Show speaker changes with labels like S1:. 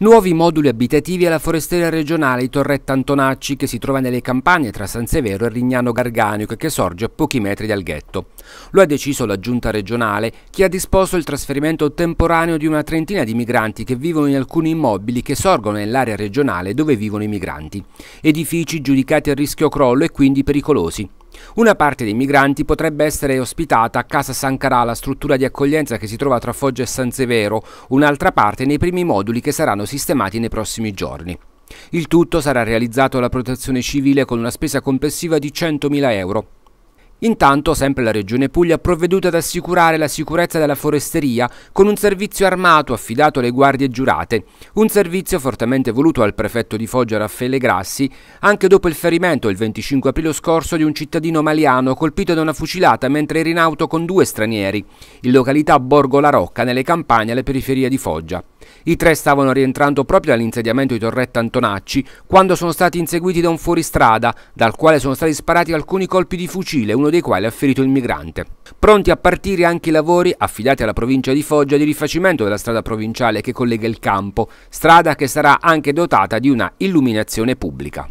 S1: Nuovi moduli abitativi alla foresteria regionale di Torretta Antonacci che si trova nelle campagne tra San Severo e Rignano Garganico e che sorge a pochi metri dal ghetto. Lo ha deciso la giunta regionale che ha disposto il trasferimento temporaneo di una trentina di migranti che vivono in alcuni immobili che sorgono nell'area regionale dove vivono i migranti. Edifici giudicati a rischio crollo e quindi pericolosi. Una parte dei migranti potrebbe essere ospitata a Casa San la struttura di accoglienza che si trova tra Foggia e San Severo, un'altra parte nei primi moduli che saranno sistemati nei prossimi giorni. Il tutto sarà realizzato alla protezione civile con una spesa complessiva di 100.000 euro. Intanto, sempre la Regione Puglia ha provveduto ad assicurare la sicurezza della foresteria con un servizio armato affidato alle guardie giurate, un servizio fortemente voluto al prefetto di Foggia Raffaele Grassi, anche dopo il ferimento il 25 aprile scorso di un cittadino maliano colpito da una fucilata mentre era in auto con due stranieri, in località Borgo La Rocca, nelle campagne alle periferie di Foggia. I tre stavano rientrando proprio dall'insediamento di Torretta Antonacci quando sono stati inseguiti da un fuoristrada, dal quale sono stati sparati alcuni colpi di fucile, uno dei quali ha ferito il migrante. Pronti a partire anche i lavori affidati alla provincia di Foggia di rifacimento della strada provinciale che collega il campo, strada che sarà anche dotata di una illuminazione pubblica.